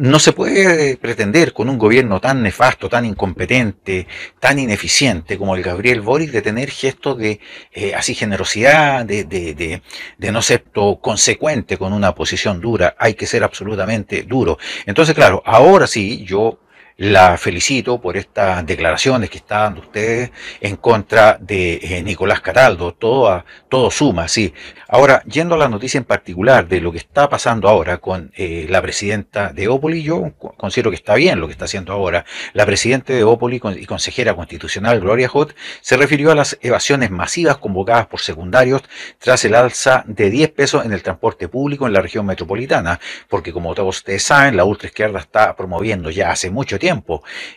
no se puede pretender con un gobierno tan nefasto, tan incompetente, tan ineficiente como el Gabriel Boric de tener gestos de eh, así generosidad, de, de, de, de, no ser consecuente con una posición dura. Hay que ser absolutamente duro. Entonces, claro, ahora sí, yo la felicito por estas declaraciones que está dando ustedes en contra de eh, Nicolás Caraldo. Todo, todo suma, sí. Ahora, yendo a la noticia en particular de lo que está pasando ahora con eh, la presidenta de Opoli, yo considero que está bien lo que está haciendo ahora. La presidenta de Opoli y consejera constitucional Gloria Hot se refirió a las evasiones masivas convocadas por secundarios tras el alza de 10 pesos en el transporte público en la región metropolitana, porque como todos ustedes saben, la ultraizquierda está promoviendo ya hace mucho tiempo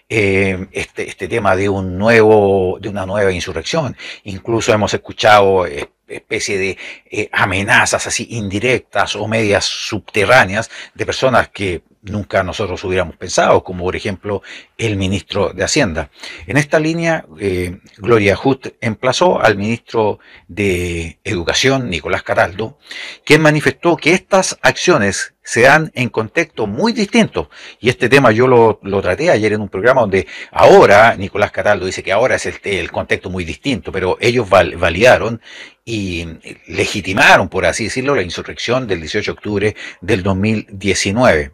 eh, este, este, tema de, un nuevo, de una nueva insurrección. Incluso hemos escuchado eh, especie de eh, amenazas así indirectas o medias subterráneas de personas que nunca nosotros hubiéramos pensado, como por ejemplo el ministro de Hacienda. En esta línea, eh, Gloria Just emplazó al ministro de Educación, Nicolás Caraldo, quien manifestó que estas acciones se dan en contexto muy distinto. Y este tema yo lo, traté ayer en un programa donde ahora Nicolás Cataldo dice que ahora es el, el contexto muy distinto, pero ellos validaron y legitimaron, por así decirlo, la insurrección del 18 de octubre del 2019.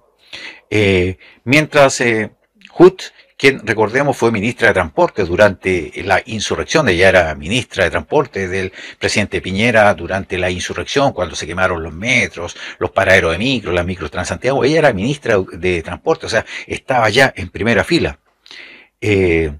Eh, mientras eh, quien recordemos fue ministra de Transporte durante la insurrección, ella era ministra de Transporte del presidente Piñera durante la insurrección, cuando se quemaron los metros, los paraderos de micro, las micros Transantiago, ella era ministra de Transporte, o sea, estaba ya en primera fila. Eh,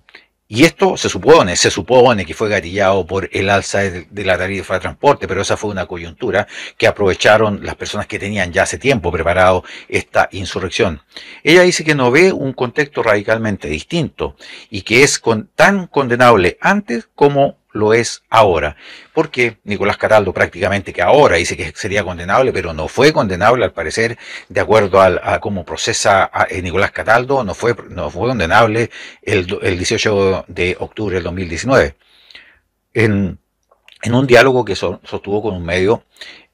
y esto se supone, se supone que fue gatillado por el alza de la tarifa de transporte, pero esa fue una coyuntura que aprovecharon las personas que tenían ya hace tiempo preparado esta insurrección. Ella dice que no ve un contexto radicalmente distinto y que es tan condenable antes como lo es ahora. Porque Nicolás Cataldo prácticamente que ahora dice que sería condenable, pero no fue condenable al parecer, de acuerdo a cómo procesa eh, Nicolás Cataldo, no fue, no fue condenable el, 18 de octubre del 2019. En, un diálogo que sostuvo con un medio,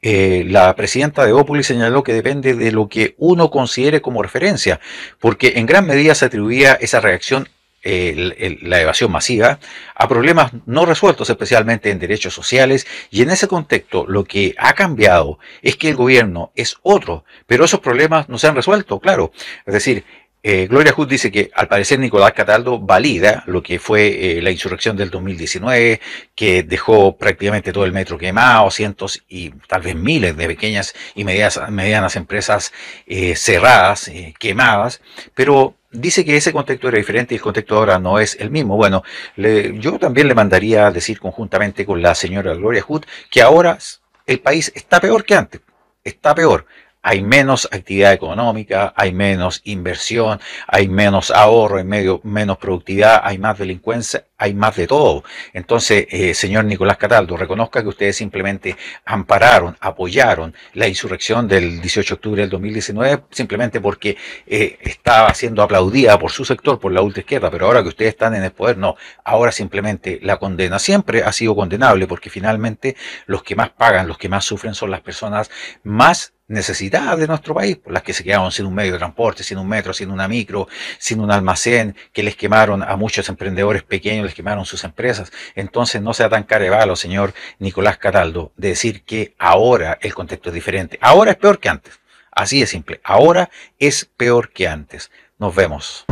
eh, la presidenta de Opoli señaló que depende de lo que uno considere como referencia, porque en gran medida se atribuía esa reacción la evasión masiva, a problemas no resueltos, especialmente en derechos sociales. Y en ese contexto, lo que ha cambiado es que el gobierno es otro, pero esos problemas no se han resuelto, claro. Es decir, eh, Gloria Hood dice que al parecer Nicolás Cataldo valida lo que fue eh, la insurrección del 2019, que dejó prácticamente todo el metro quemado, cientos y tal vez miles de pequeñas y medianas, empresas eh, cerradas, quemadas, pero dice que ese contexto era diferente y el contexto ahora no es el mismo. Bueno, yo también le mandaría a decir conjuntamente con la señora Gloria Hood que ahora el país está peor que antes, está peor. Hay menos actividad económica, hay menos inversión, hay menos ahorro, hay medio, menos productividad, hay más delincuencia, hay más de todo. Entonces, eh, señor Nicolás Cataldo, reconozca que ustedes simplemente ampararon, apoyaron la insurrección del 18 de octubre del 2019 simplemente porque eh, estaba siendo aplaudida por su sector, por la ultra izquierda, pero ahora que ustedes están en el poder, no. Ahora simplemente la condena siempre ha sido condenable porque finalmente los que más pagan, los que más sufren son las personas más necesitadas de nuestro país, por las que se quedaron sin un medio de transporte, sin un metro, sin una micro, sin un almacén, que les quemaron a muchos emprendedores pequeños les quemaron sus empresas. Entonces no sea tan carevalo, señor Nicolás Cataldo, decir que ahora el contexto es diferente. Ahora es peor que antes. Así de simple. Ahora es peor que antes. Nos vemos.